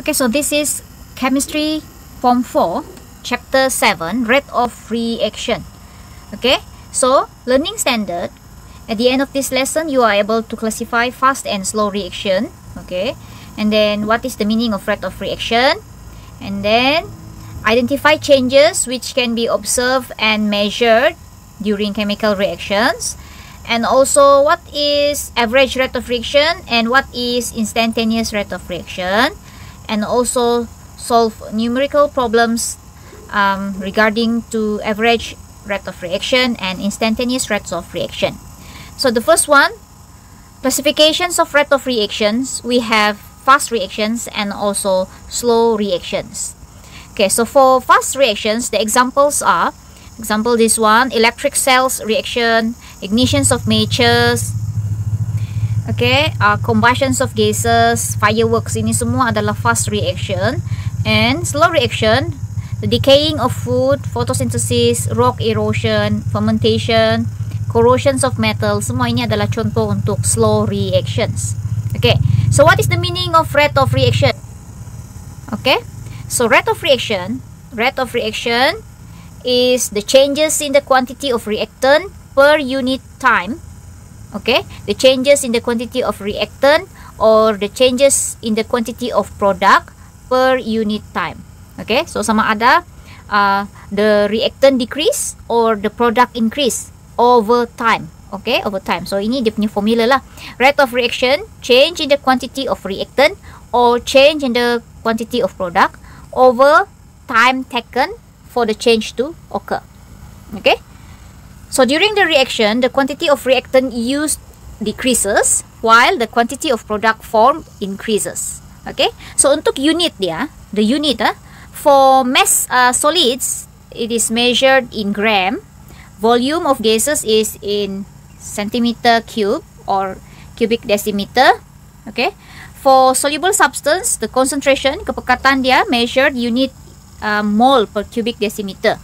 Okay, so this is chemistry form 4, chapter 7, rate of reaction. Okay, so learning standard. At the end of this lesson, you are able to classify fast and slow reaction. Okay, and then what is the meaning of rate of reaction? And then identify changes which can be observed and measured during chemical reactions and also what is average rate of reaction and what is instantaneous rate of reaction and also solve numerical problems um, regarding to average rate of reaction and instantaneous rates of reaction. So the first one, classifications of rate of reactions, we have fast reactions and also slow reactions. Okay, so for fast reactions, the examples are, example this one, electric cells reaction, ignitions of matches, Okay, uh, combustions of gases, fireworks ini semua adalah fast reaction and slow reaction. The decaying of food, photosynthesis, rock erosion, fermentation, corrosion of metal, semua ini adalah contoh untuk slow reactions. Okay, so what is the meaning of rate of reaction? Okay, so rate of reaction, rate of reaction is the changes in the quantity of reactant per unit time okay the changes in the quantity of reactant or the changes in the quantity of product per unit time okay so sama ada uh, the reactant decrease or the product increase over time okay over time so ini dia punya formula lah rate of reaction change in the quantity of reactant or change in the quantity of product over time taken for the change to occur okay So during the reaction, the quantity of reactant used decreases while the quantity of product formed increases. Okay, so untuk unit dia, the unit ah, for mass uh, solids, it is measured in gram. Volume of gases is in centimeter cube or cubic decimeter. Okay, for soluble substance, the concentration, kepekatan dia measured unit uh, mole per cubic decimeter.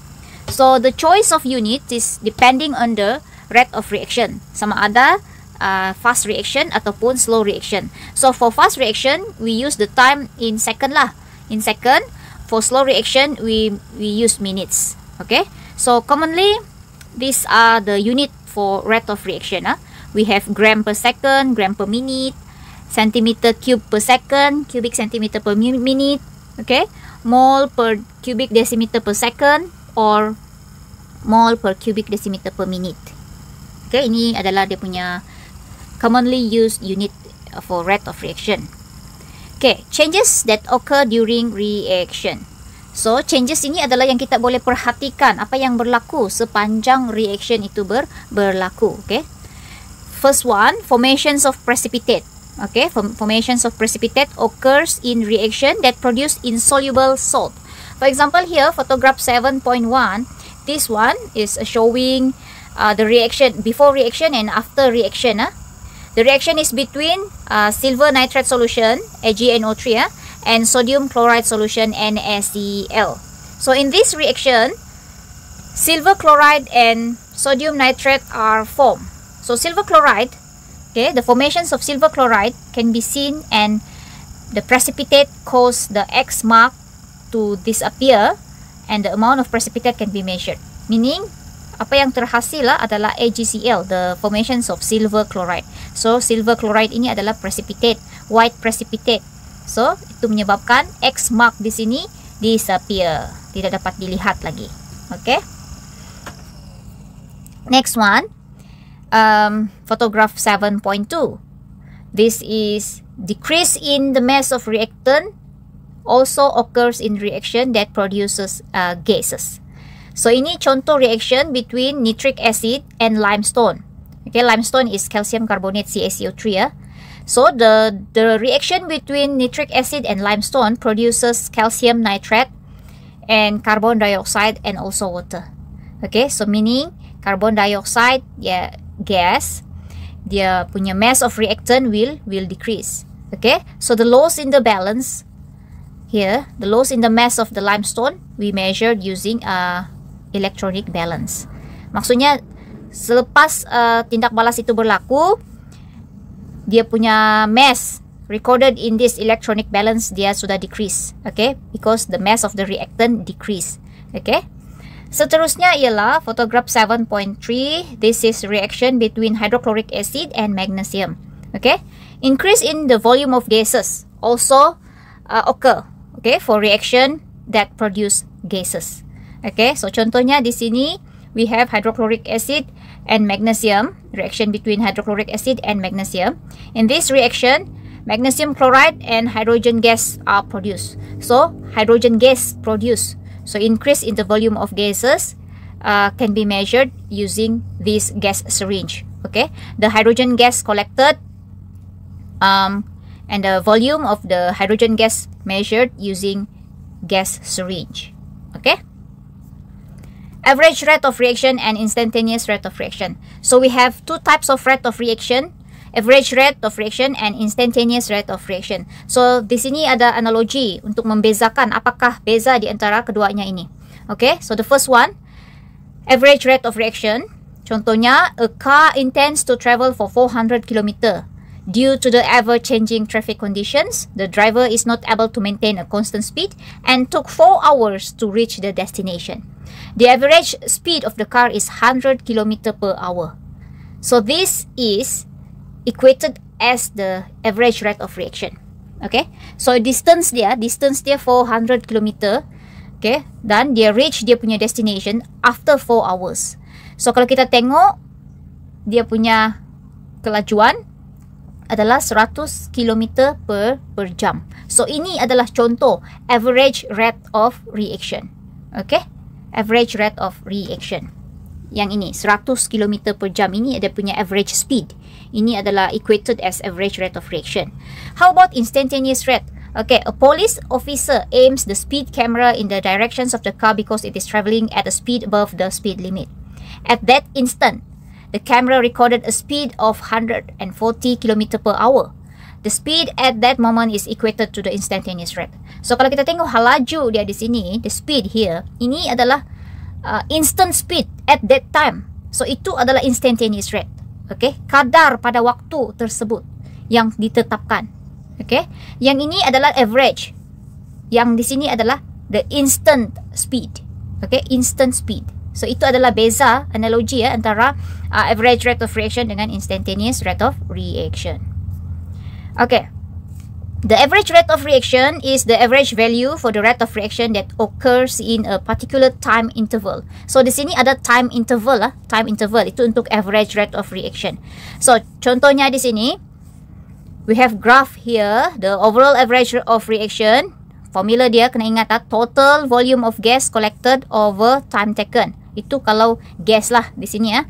So the choice of unit is depending on the rate of reaction. Sama ada uh, fast reaction ataupun slow reaction. So for fast reaction, we use the time in second lah. In second, for slow reaction, we, we use minutes. Okay, so commonly, these are the unit for rate of reaction. Huh? Ah. We have gram per second, gram per minute, centimeter cube per second, cubic centimeter per minute, okay? Mole per cubic decimeter per second, or mole per cubic decimeter per minute. Okay, ini adalah dia punya commonly used unit for rate of reaction. Okay, changes that occur during reaction. So, changes ini adalah yang kita boleh perhatikan apa yang berlaku sepanjang reaction itu ber berlaku. Okay. First one, formations of precipitate. Okay, formations of precipitate occurs in reaction that produce insoluble salt. For example, here, photograph 7.1, this one is uh, showing uh, the reaction, before reaction and after reaction. Huh? The reaction is between uh, silver nitrate solution, AgNO3, huh? and sodium chloride solution, NaCl. So in this reaction, silver chloride and sodium nitrate are formed. So silver chloride, okay, the formations of silver chloride can be seen and the precipitate cause the X mark to disappear and the amount of precipitate can be measured. Meaning, apa yang terhasil lah adalah AgCl, the formations of silver chloride. So, silver chloride ini adalah precipitate, white precipitate. So, itu menyebabkan X mark di sini disappear. Tidak dapat dilihat lagi. Okay. Next one, um, photograph 7.2. This is decrease in the mass of reactant also occurs in reaction that produces uh, gases. So ini contoh reaction between nitric acid and limestone. Okay, limestone is calcium carbonate CaCO3 ya. So the the reaction between nitric acid and limestone produces calcium nitrate and carbon dioxide and also water. Okay, so meaning carbon dioxide yeah gas The punya mass of reactant will will decrease. Okay, so the loss in the balance here, the loss in the mass of the limestone we measured using a uh, electronic balance. Maksudnya selepas uh, tindak balas itu berlaku, dia punya mass recorded in this electronic balance dia sudah decrease, okay? Because the mass of the reactant decrease, okay? Seterusnya ialah photograph 7.3. This is reaction between hydrochloric acid and magnesium. Okay? Increase in the volume of gases also uh, occur okay, for reaction that produce gases. Okay, so contohnya di sini we have hydrochloric acid and magnesium, reaction between hydrochloric acid and magnesium. In this reaction, magnesium chloride and hydrogen gas are produced. So, hydrogen gas produced. So, increase in the volume of gases uh, can be measured using this gas syringe. Okay, the hydrogen gas collected um, and the volume of the hydrogen gas measured using gas syringe. Okay? Average rate of reaction and instantaneous rate of reaction. So we have two types of rate of reaction. Average rate of reaction and instantaneous rate of reaction. So di sini ada analogi untuk membezakan apakah beza di antara keduanya ini. Okay, so the first one, average rate of reaction. Contohnya, a car intends to travel for 400 kilometer. Due to the ever changing traffic conditions, the driver is not able to maintain a constant speed and took 4 hours to reach the destination. The average speed of the car is 100 km per hour. So this is equated as the average rate of reaction. Okay? So distance dia, distance dia 400 km. Okay? Dan dia reach dia punya destination after 4 hours. So kalau kita tengok dia punya kelajuan adalah 100 km per per jam. So ini adalah contoh average rate of reaction. Okay? Average rate of reaction. Yang ini 100 km per jam ini ada punya average speed. Ini adalah equated as average rate of reaction. How about instantaneous rate? Okay, a police officer aims the speed camera in the directions of the car because it is travelling at a speed above the speed limit. At that instant, The camera recorded a speed of 140 km per hour. The speed at that moment is equated to the instantaneous rate. So kalau kita tengok halaju dia di sini, the speed here, ini adalah uh, instant speed at that time. So itu adalah instantaneous rate. Okay, kadar pada waktu tersebut yang ditetapkan. Okay, yang ini adalah average. Yang di sini adalah the instant speed. Okay, instant speed. So itu adalah beza analogi ya antara uh, average rate of reaction dengan instantaneous rate of reaction. Okay. The average rate of reaction is the average value for the rate of reaction that occurs in a particular time interval. So di sini ada time interval lah, time interval itu untuk average rate of reaction. So contohnya di sini we have graph here the overall average rate of reaction. Formula dia kena ingat lah, total volume of gas collected over time taken. Itu kalau gas lah di sini ya.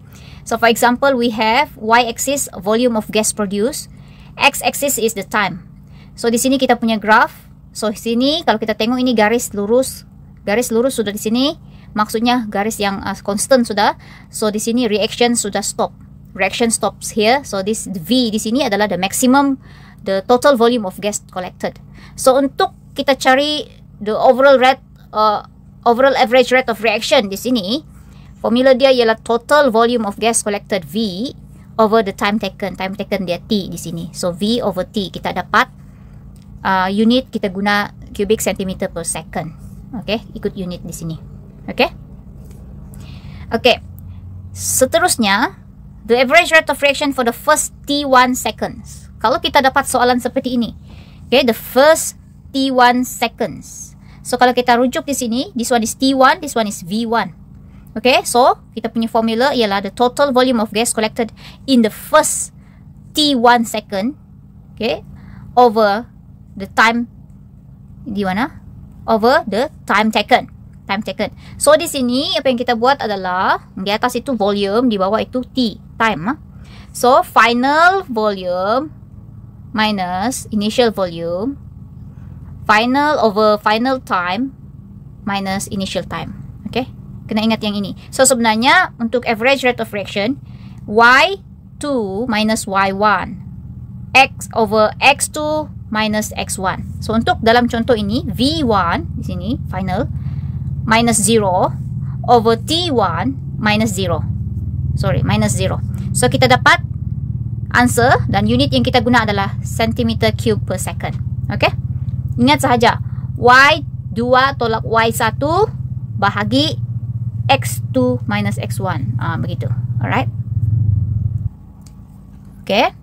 So for example we have y axis volume of gas produced, x axis is the time. So di sini kita punya graph. So di sini kalau kita tengok ini garis lurus, garis lurus sudah di sini, maksudnya garis yang uh, constant sudah. So di sini reaction sudah stop. Reaction stops here. So this V di sini adalah the maximum the total volume of gas collected. So untuk kita cari the overall rate uh, overall average rate of reaction di sini Formula dia ialah total volume of gas collected V over the time taken. Time taken dia T di sini. So V over T kita dapat uh, unit kita guna cubic centimeter per second. Okay, ikut unit di sini. Okay. Okay. Seterusnya, the average rate of reaction for the first T1 seconds. Kalau kita dapat soalan seperti ini. Okay, the first T1 seconds. So, kalau kita rujuk di sini, this one is T1, this one is V1. Okay, so kita punya formula ialah the total volume of gas collected in the first T1 second. Okay, over the time di mana? Over the time taken. Time taken. So, di sini apa yang kita buat adalah di atas itu volume, di bawah itu T, time. Ah. So, final volume minus initial volume final over final time minus initial time kena ingat yang ini. So sebenarnya untuk average rate of reaction, y2 minus y1 x over x2 minus x1. So untuk dalam contoh ini v1 di sini final minus 0 over t1 minus 0. Sorry, minus 0. So kita dapat answer dan unit yang kita guna adalah centimeter cube per second. Okay? Ingat sahaja y2 tolak y1 bahagi x2 minus x1 uh, ah, begitu alright okay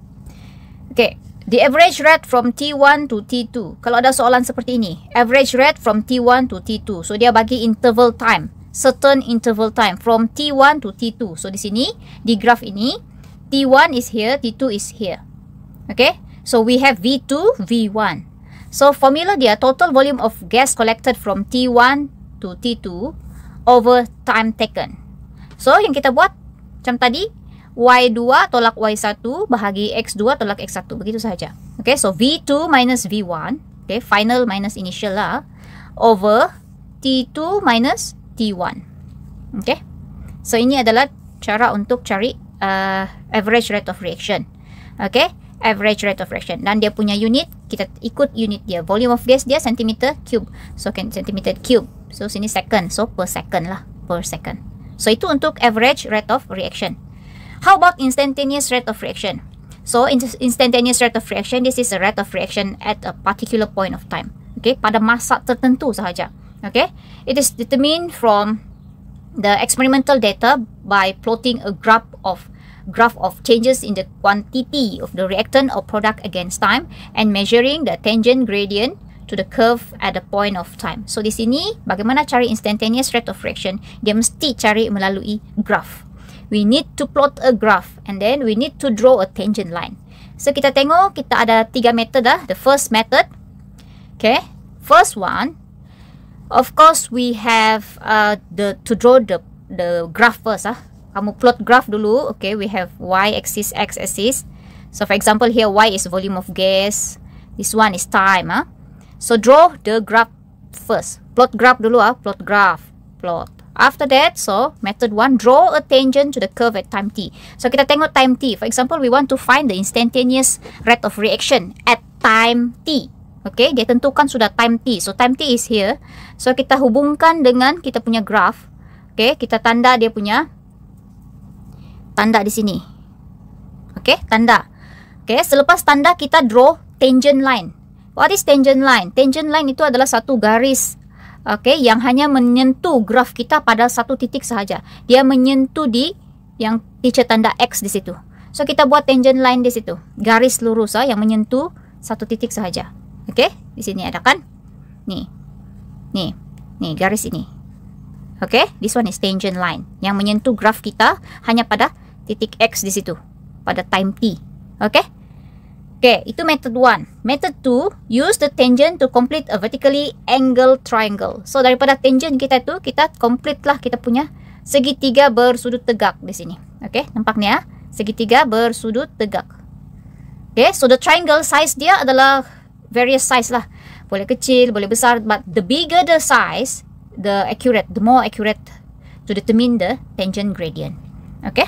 okay the average rate from t1 to t2 kalau ada soalan seperti ini average rate from t1 to t2 so dia bagi interval time certain interval time from t1 to t2 so di sini di graf ini t1 is here t2 is here okay so we have v2 v1 so formula dia total volume of gas collected from t1 to t2 over time taken. So, yang kita buat macam tadi, y2 tolak y1 bahagi x2 tolak x1. Begitu saja. Okay, so v2 minus v1, okay, final minus initial lah, over t2 minus t1. Okay, so ini adalah cara untuk cari uh, average rate of reaction. Okay, average rate of reaction. Dan dia punya unit, kita ikut unit dia. Volume of gas dia, centimeter cube. So, centimeter cube. So sini second. So per second lah. Per second. So itu untuk average rate of reaction. How about instantaneous rate of reaction? So instantaneous rate of reaction, this is a rate of reaction at a particular point of time. Okay, pada masa tertentu sahaja. Okay, it is determined from the experimental data by plotting a graph of graph of changes in the quantity of the reactant or product against time and measuring the tangent gradient to the curve at the point of time. So di sini bagaimana cari instantaneous rate of reaction? Dia mesti cari melalui graph. We need to plot a graph and then we need to draw a tangent line. So kita tengok kita ada tiga method dah. The first method, okay, first one, of course we have uh, the to draw the the graph first ah. Kamu plot graph dulu, okay? We have y axis, x axis. So for example here y is volume of gas, this one is time ah. So draw the graph first. Plot graph dulu ah. Plot graph. Plot. After that, so method one, draw a tangent to the curve at time t. So kita tengok time t. For example, we want to find the instantaneous rate of reaction at time t. Okay, dia tentukan sudah time t. So time t is here. So kita hubungkan dengan kita punya graph. Okay, kita tanda dia punya. Tanda di sini. Okay, tanda. Okay, selepas tanda kita draw tangent line. What is tangent line? Tangent line itu adalah satu garis okay, yang hanya menyentuh graf kita pada satu titik sahaja. Dia menyentuh di yang teacher tanda X di situ. So, kita buat tangent line di situ. Garis lurus ah, yang menyentuh satu titik sahaja. Okay? Di sini ada kan? Ni. Ni. Ni, garis ini. Okay? This one is tangent line. Yang menyentuh graf kita hanya pada titik X di situ. Pada time T. Okay? Okay, itu method one. Method two, use the tangent to complete a vertically angle triangle. So, daripada tangent kita tu, kita complete lah kita punya segitiga bersudut tegak di sini. Okay, nampak ni ya. Segitiga bersudut tegak. Okay, so the triangle size dia adalah various size lah. Boleh kecil, boleh besar, but the bigger the size, the accurate, the more accurate to determine the tangent gradient. Okay?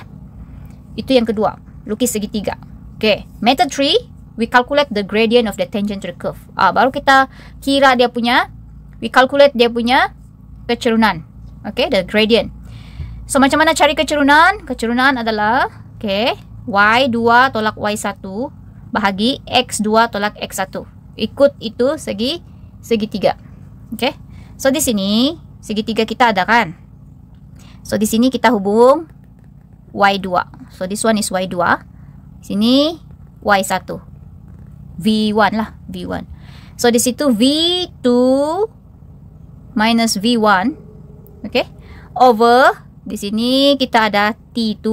Itu yang kedua. Lukis segitiga. Okay, method three we calculate the gradient of the tangent to the curve. Ah, baru kita kira dia punya, we calculate dia punya kecerunan. Okay, the gradient. So, macam mana cari kecerunan? Kecerunan adalah, okay, y2 tolak y1 bahagi x2 tolak x1. Ikut itu segi segitiga. Okay, so di sini segitiga kita ada kan? So, di sini kita hubung y2. So, this one is y2. Sini y1. V1 lah. V1. So, di situ V2 minus V1. Okay. Over. Di sini kita ada T2.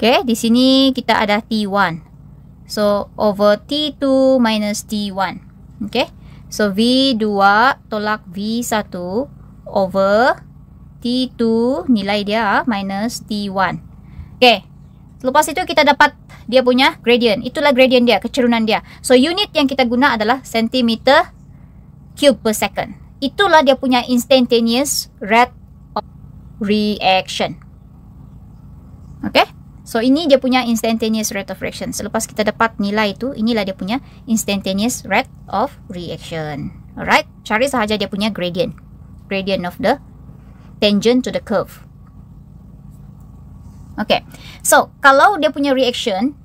Okay. Di sini kita ada T1. So, over T2 minus T1. Okay. So, V2 tolak V1 over T2 nilai dia minus T1. Okay. Lepas itu kita dapat dia punya gradient. Itulah gradient dia, kecerunan dia. So unit yang kita guna adalah centimeter cube per second. Itulah dia punya instantaneous rate of reaction. Okay? So ini dia punya instantaneous rate of reaction. Selepas kita dapat nilai itu, inilah dia punya instantaneous rate of reaction. Alright? Cari sahaja dia punya gradient. Gradient of the tangent to the curve. Okay. So, kalau dia punya reaction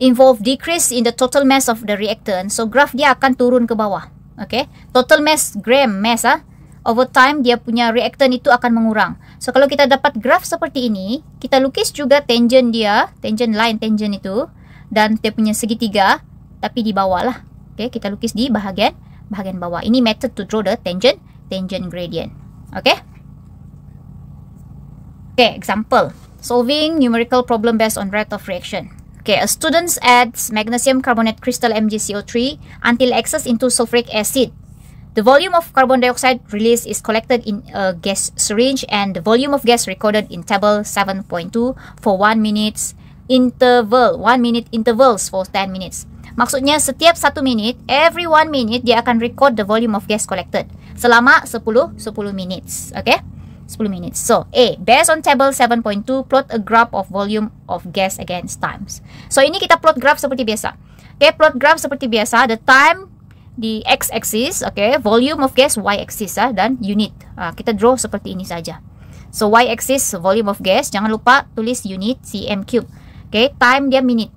involve decrease in the total mass of the reactant, so graph dia akan turun ke bawah. Okay. Total mass, gram, mass ah. Over time, dia punya reactant itu akan mengurang. So, kalau kita dapat graf seperti ini, kita lukis juga tangent dia, tangent line tangent itu, dan dia punya segitiga, tapi di bawah lah. Okay, kita lukis di bahagian bahagian bawah. Ini method to draw the tangent tangent gradient. Okay? Okay, example solving numerical problem based on rate of reaction. Okay, a student adds magnesium carbonate crystal MgCO3 until excess into sulfuric acid. The volume of carbon dioxide released is collected in a gas syringe and the volume of gas recorded in table 7.2 for 1 minutes interval. 1 minute intervals for 10 minutes. Maksudnya setiap 1 minit, every 1 minute dia akan record the volume of gas collected selama 10 10 minutes. Okay? 10 minutes. So, A, based on table 7.2, plot a graph of volume of gas against times. So, ini kita plot graph seperti biasa. Okay, plot graph seperti biasa, the time di x-axis, okay, volume of gas y-axis, ah, dan unit. Ah, kita draw seperti ini saja. So, y-axis, volume of gas, jangan lupa tulis unit cm cube. Okay, time dia minute.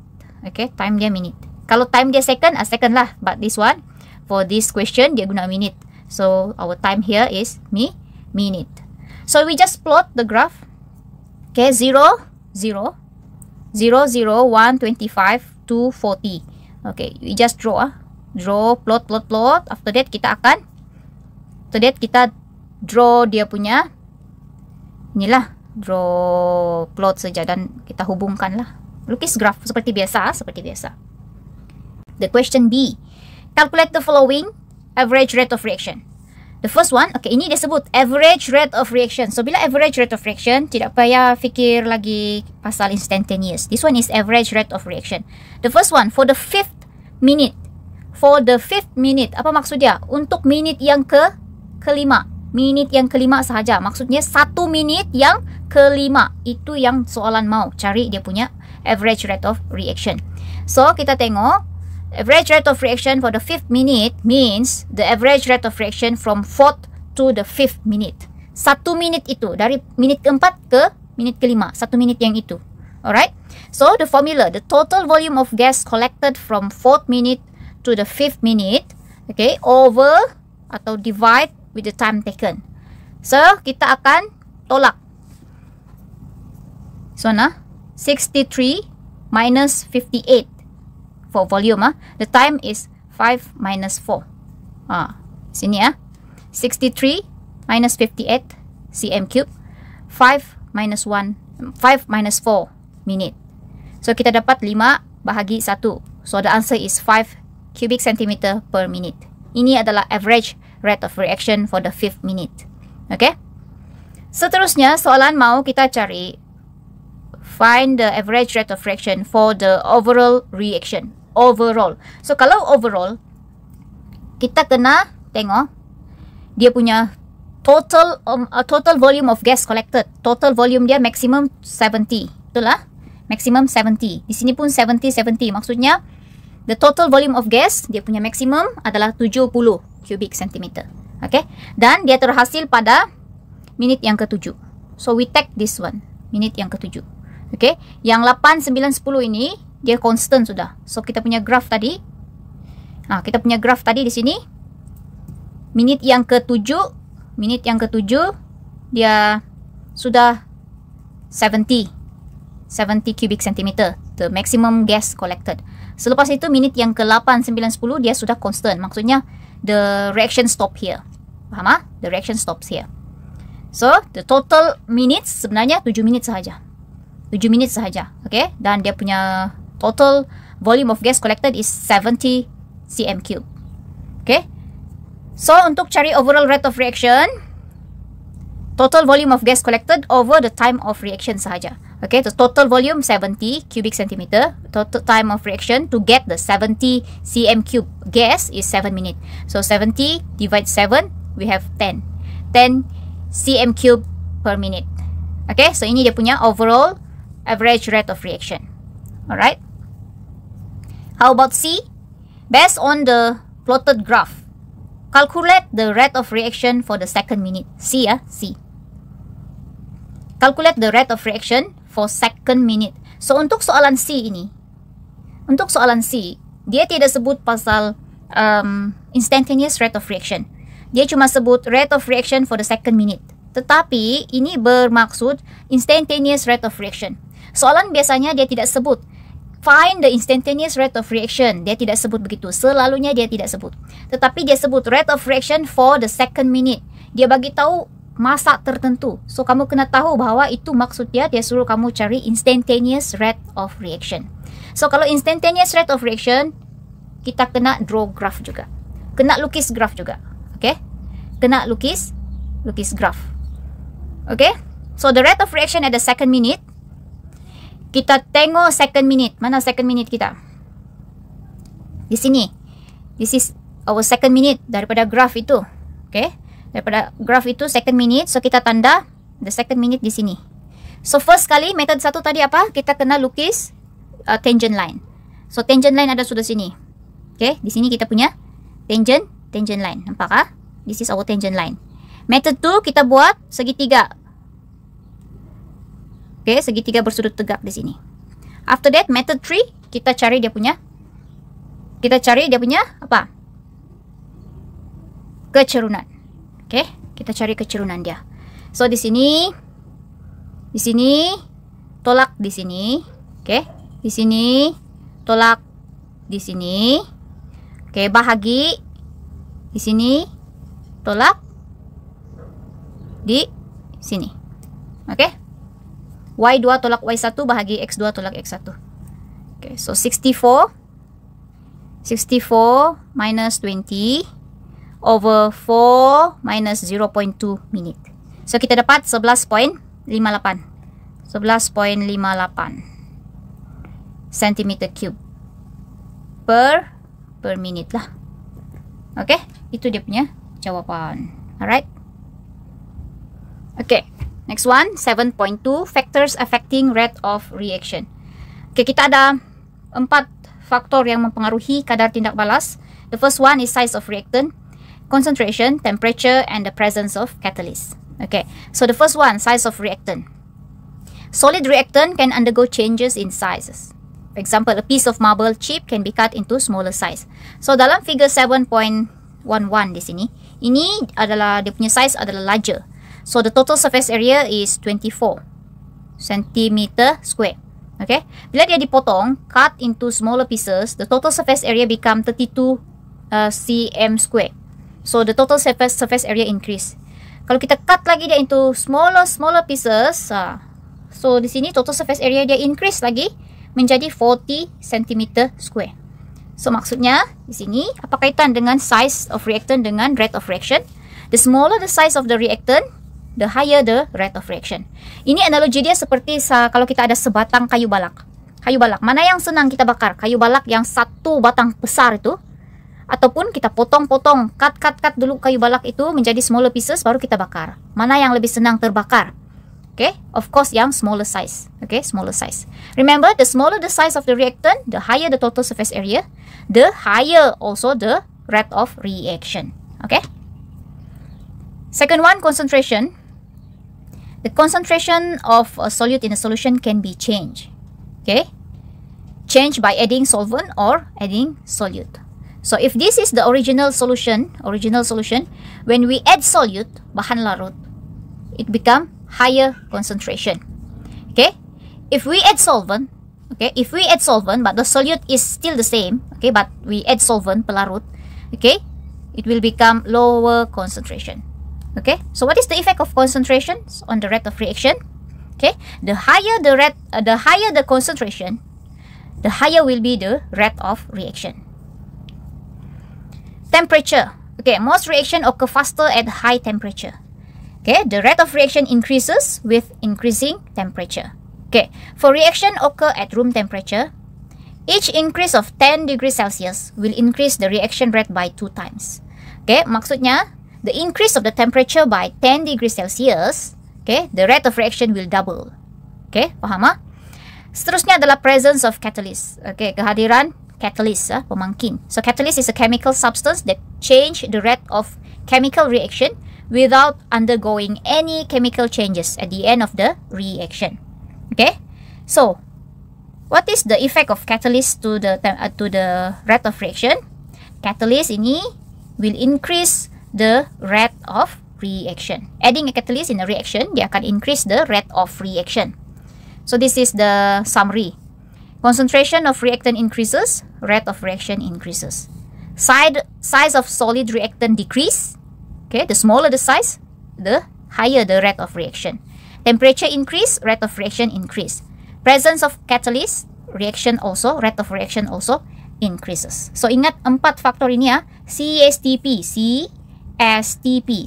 Okay, time dia minute. Kalau time dia second, a ah, second lah. But this one, for this question, dia guna minute. So, our time here is mi minute. So we just plot the graph. Okay, 0, 0, 0, 0, 125, 240. Okay, we just draw. Ah. Draw, plot, plot, plot. After that, kita akan. After that, kita draw dia punya. Inilah. Draw, plot saja dan kita hubungkanlah. Lukis graf seperti biasa. Ah, seperti biasa. The question B. Calculate the following average rate of reaction. The first one, okay, ini dia sebut average rate of reaction. So, bila average rate of reaction, tidak payah fikir lagi pasal instantaneous. This one is average rate of reaction. The first one, for the fifth minute. For the fifth minute, apa maksud dia? Untuk minute yang ke kelima. minute yang kelima sahaja. Maksudnya, satu minute yang kelima. Itu yang soalan mau cari dia punya average rate of reaction. So, kita tengok average rate of reaction for the fifth minute means the average rate of reaction from fourth to the fifth minute. Satu minit itu. Dari minit keempat ke minit kelima. Satu minit yang itu. Alright. So, the formula. The total volume of gas collected from fourth minute to the fifth minute. Okay. Over atau divide with the time taken. So, kita akan tolak. So, nah. 63 minus 58 for volume ah. The time is 5 minus 4. Ah, sini ah. 63 minus 58 cm cube. 5 minus 1 5 minus 4 minit. So kita dapat 5 bahagi 1. So the answer is 5 cubic centimeter per minute. Ini adalah average rate of reaction for the fifth minute. Okay? Seterusnya, soalan mau kita cari find the average rate of reaction for the overall reaction overall. So kalau overall kita kena tengok dia punya total um, uh, total volume of gas collected. Total volume dia maksimum 70. Betul lah. Maksimum 70. Di sini pun 70 70. Maksudnya the total volume of gas dia punya maksimum adalah 70 cubic centimeter. Okay. Dan dia terhasil pada minit yang ketujuh. So we take this one. Minit yang ketujuh. Okay. Yang 8, 9, 10 ini dia constant sudah. So kita punya graf tadi. Ha, kita punya graf tadi di sini. Minit yang ke-7. Minit yang ke-7. Dia sudah 70. 70 cubic centimeter. The maximum gas collected. Selepas itu minit yang ke-8, 9, 10 dia sudah constant. Maksudnya the reaction stop here. Faham ah? The reaction stops here. So the total minutes sebenarnya 7 minit sahaja. 7 minit sahaja. Okay. Dan dia punya total volume of gas collected is 70 cm cube. Okay? So, untuk cari overall rate of reaction, total volume of gas collected over the time of reaction sahaja. Okay, the total volume 70 cubic centimeter. Total time of reaction to get the 70 cm cube gas is 7 minutes. So, 70 divide 7, we have 10. 10 cm cube per minute. Okay, so ini dia punya overall average rate of reaction. Alright. How about C? Based on the plotted graph, calculate the rate of reaction for the second minute. C ya, uh, C. Calculate the rate of reaction for second minute. So untuk soalan C ini, untuk soalan C, dia tidak sebut pasal um, instantaneous rate of reaction. Dia cuma sebut rate of reaction for the second minute. Tetapi ini bermaksud instantaneous rate of reaction. Soalan biasanya dia tidak sebut find the instantaneous rate of reaction. Dia tidak sebut begitu. Selalunya dia tidak sebut. Tetapi dia sebut rate of reaction for the second minute. Dia bagi tahu masa tertentu. So kamu kena tahu bahawa itu maksud dia dia suruh kamu cari instantaneous rate of reaction. So kalau instantaneous rate of reaction kita kena draw graph juga. Kena lukis graph juga. Okay? Kena lukis lukis graph. Okay? So the rate of reaction at the second minute kita tengok second minute. Mana second minute kita? Di sini. This is our second minute daripada graf itu. Okay. Daripada graf itu second minute. So, kita tanda the second minute di sini. So, first kali method satu tadi apa? Kita kena lukis uh, tangent line. So, tangent line ada sudah sini. Okay. Di sini kita punya tangent tangent line. Nampak ah? This is our tangent line. Method 2, kita buat segitiga. Okay, segitiga bersudut tegak di sini. After that, method 3, kita cari dia punya. Kita cari dia punya apa? Kecerunan. Okay, kita cari kecerunan dia. So, di sini. Di sini. Tolak di sini. Okay. Di sini. Tolak di sini. Okay, bahagi. Di sini. Tolak. Di sini. Okay. Okay. Y2 tolak Y1 bahagi X2 tolak X1. Okay, so 64. 64 minus 20 over 4 minus 0.2 minit. So kita dapat 11.58. 11.58. Centimeter cube per per minit lah. Okay, itu dia punya jawapan. Alright. Okay. Next one, 7.2 factors affecting rate of reaction. Okay, kita ada empat faktor yang mempengaruhi kadar tindak balas. The first one is size of reactant, concentration, temperature, and the presence of catalyst. Okay, so the first one, size of reactant. Solid reactant can undergo changes in sizes. For example, a piece of marble chip can be cut into smaller size. So dalam figure 7.11 di sini, ini adalah dia punya size adalah larger. So the total surface area is 24 centimeter square. Okay. Bila dia dipotong, cut into smaller pieces, the total surface area become 32 uh, cm square. So the total surface surface area increase. Kalau kita cut lagi dia into smaller smaller pieces, uh, so di sini total surface area dia increase lagi menjadi 40 cm square. So maksudnya di sini apa kaitan dengan size of reactant dengan rate of reaction? The smaller the size of the reactant, the higher the rate of reaction. Ini analogi dia seperti sa kalau kita ada sebatang kayu balak. Kayu balak, mana yang senang kita bakar? Kayu balak yang satu batang besar itu ataupun kita potong-potong, cut-cut-cut dulu kayu balak itu menjadi smaller pieces baru kita bakar. Mana yang lebih senang terbakar? Okay, of course yang smaller size. Okay, smaller size. Remember, the smaller the size of the reactant, the higher the total surface area, the higher also the rate of reaction. Okay. Second one, concentration. the concentration of a solute in a solution can be changed. Okay? Changed by adding solvent or adding solute. So if this is the original solution, original solution, when we add solute, bahan larut, it become higher concentration. Okay? If we add solvent, okay, if we add solvent but the solute is still the same, okay, but we add solvent pelarut, okay, it will become lower concentration. Okay, so what is the effect of concentrations on the rate of reaction? Okay, the higher the rate, uh, the higher the concentration, the higher will be the rate of reaction. Temperature. Okay, most reaction occur faster at high temperature. Okay, the rate of reaction increases with increasing temperature. Okay, for reaction occur at room temperature, each increase of 10 degrees Celsius will increase the reaction rate by 2 times. Okay, maksudnya the increase of the temperature by 10 degrees Celsius, okay, the rate of reaction will double. Okay, faham ah? Seterusnya adalah presence of catalyst. Okay, kehadiran catalyst, ah, pemangkin. So catalyst is a chemical substance that change the rate of chemical reaction without undergoing any chemical changes at the end of the reaction. Okay, so what is the effect of catalyst to the uh, to the rate of reaction? Catalyst ini will increase the rate of reaction. Adding a catalyst in a reaction, they can increase the rate of reaction. So this is the summary. Concentration of reactant increases, rate of reaction increases. Side, size of solid reactant decrease. Okay, the smaller the size, the higher the rate of reaction. Temperature increase, rate of reaction increase. Presence of catalyst, reaction also, rate of reaction also increases. So ingat empat faktor ini ya, CSTP, C, S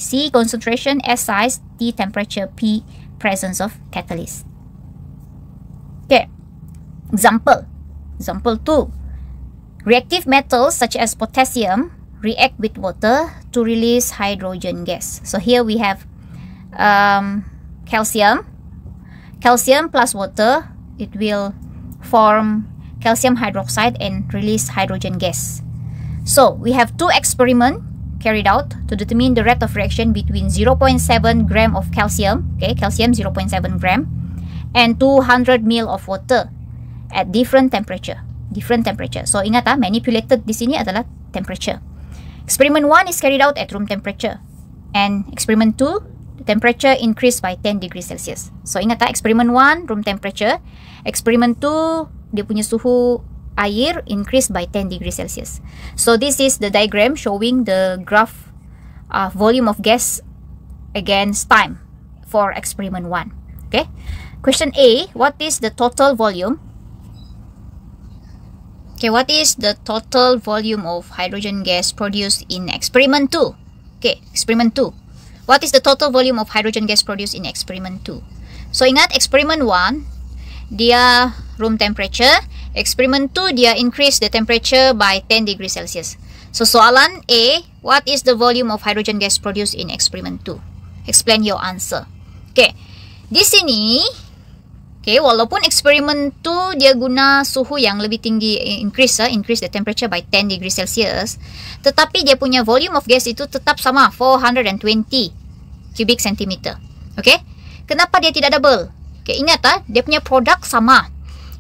C concentration, S size, T temperature, P presence of catalyst. Okay, example. Example 2. Reactive metals such as potassium react with water to release hydrogen gas. So here we have um, calcium. Calcium plus water, it will form calcium hydroxide and release hydrogen gas. So we have two experiments carried out to determine the rate of reaction between 0.7 gram of calcium, okay, calcium 0.7 gram, and 200 ml of water at different temperature. Different temperature. So ingat ah, manipulated di sini adalah temperature. Experiment one is carried out at room temperature. And experiment two, the temperature increased by 10 degrees Celsius. So ingat ah, experiment one room temperature. Experiment two dia punya suhu a year increased by 10 degrees Celsius. So this is the diagram showing the graph uh, volume of gas against time for experiment 1. Okay. Question A, what is the total volume? Okay, what is the total volume of hydrogen gas produced in experiment 2? Okay, experiment 2. What is the total volume of hydrogen gas produced in experiment 2? So ingat experiment 1, dia room temperature Experiment 2, dia increase the temperature by 10 degree Celsius. So, soalan A, what is the volume of hydrogen gas produced in experiment 2? Explain your answer. Okay, di sini, okay, walaupun experiment 2 dia guna suhu yang lebih tinggi, eh, increase, eh, increase the temperature by 10 degree Celsius, tetapi dia punya volume of gas itu tetap sama, 420 cubic centimeter. Okay, kenapa dia tidak double? Okay, ingat ah, dia punya produk sama,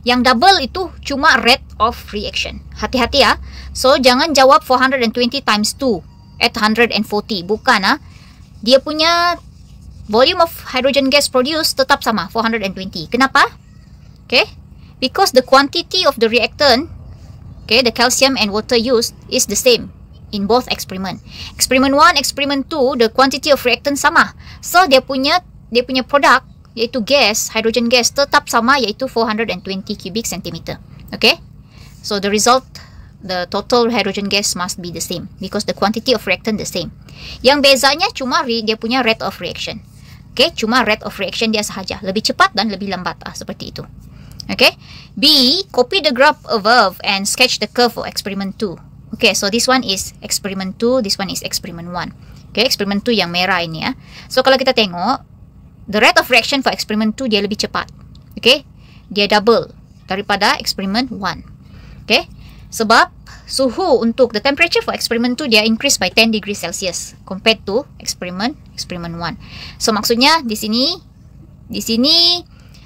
yang double itu cuma rate of reaction. Hati-hati ya. So jangan jawab 420 times 2 at 140. Bukan ah. Dia punya volume of hydrogen gas produced tetap sama 420. Kenapa? Okay? Because the quantity of the reactant, okay, the calcium and water used is the same in both experiment. Experiment 1, experiment 2, the quantity of reactant sama. So dia punya dia punya product iaitu gas, hydrogen gas tetap sama iaitu 420 cubic centimeter. Okay? So the result, the total hydrogen gas must be the same because the quantity of reactant the same. Yang bezanya cuma dia punya rate of reaction. Okay? Cuma rate of reaction dia sahaja. Lebih cepat dan lebih lambat. Ah, seperti itu. Okay? B, copy the graph above and sketch the curve for experiment 2. Okay, so this one is experiment 2, this one is experiment 1. Okay, experiment 2 yang merah ini ya. So, kalau kita tengok, the rate of reaction for experiment 2 dia lebih cepat. Okay? Dia double daripada experiment 1. Okay? Sebab suhu untuk the temperature for experiment 2 dia increase by 10 degree Celsius compared to experiment experiment 1. So maksudnya di sini di sini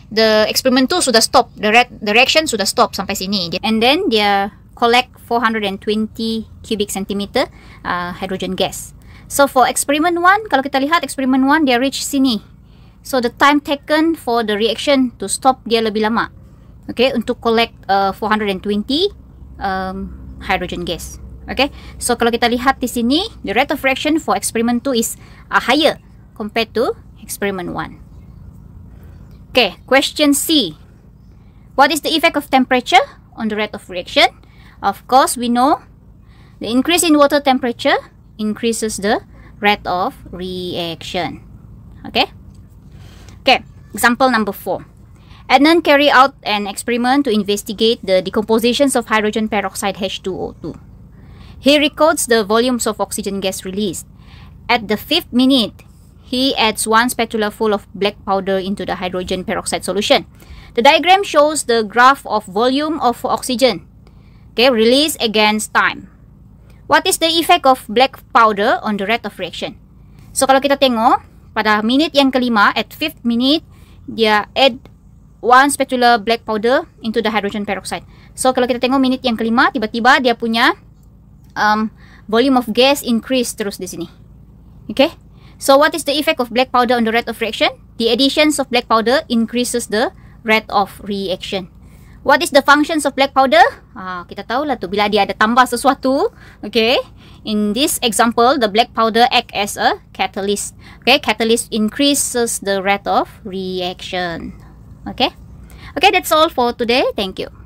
the experiment 2 sudah stop the, re- the reaction sudah stop sampai sini. And then dia collect 420 cubic centimeter uh, hydrogen gas. So for experiment 1 kalau kita lihat experiment 1 dia reach sini So the time taken for the reaction to stop dia lebih lama. Okay, untuk collect uh, 420 um, hydrogen gas. Okay, so kalau kita lihat di sini, the rate of reaction for experiment 2 is uh, higher compared to experiment 1. Okay, question C. What is the effect of temperature on the rate of reaction? Of course, we know the increase in water temperature increases the rate of reaction. Okay. Example number 4. Adnan carried out an experiment to investigate the decompositions of hydrogen peroxide H2O2. He records the volumes of oxygen gas released. At the fifth minute, he adds one spatula full of black powder into the hydrogen peroxide solution. The diagram shows the graph of volume of oxygen okay, released against time. What is the effect of black powder on the rate of reaction? So kalau kita tengok, pada minute yang kelima, at fifth minute, dia add one spatula black powder into the hydrogen peroxide. So kalau kita tengok minit yang kelima, tiba-tiba dia punya um, volume of gas increase terus di sini. Okay? So what is the effect of black powder on the rate of reaction? The additions of black powder increases the rate of reaction. What is the functions of black powder? Ah, kita tahu lah tu bila dia ada tambah sesuatu, okay? In this example, the black powder acts as a catalyst. Okay, catalyst increases the rate of reaction. Okay, okay, that's all for today. Thank you.